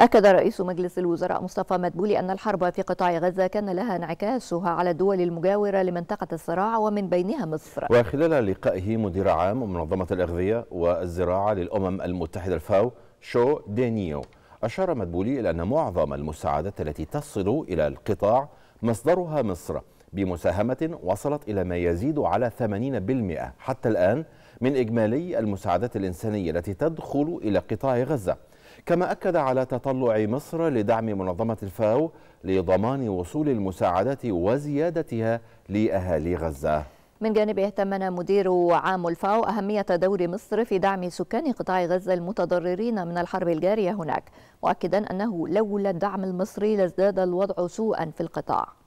أكد رئيس مجلس الوزراء مصطفى مدبولي أن الحرب في قطاع غزة كان لها انعكاسها على الدول المجاورة لمنطقة الصراع ومن بينها مصر وخلال لقائه مدير عام منظمة الأغذية والزراعة للأمم المتحدة الفاو شو دينيو أشار مدبولي إلى أن معظم المساعدات التي تصل إلى القطاع مصدرها مصر بمساهمة وصلت إلى ما يزيد على 80% حتى الآن من إجمالي المساعدات الإنسانية التي تدخل إلى قطاع غزة كما أكد على تطلع مصر لدعم منظمة الفاو لضمان وصول المساعدات وزيادتها لأهالي غزة من جانبه اهتمنا مدير عام الفاو أهمية دور مصر في دعم سكان قطاع غزة المتضررين من الحرب الجارية هناك مؤكدا أنه لولا الدعم المصري لازداد الوضع سوءا في القطاع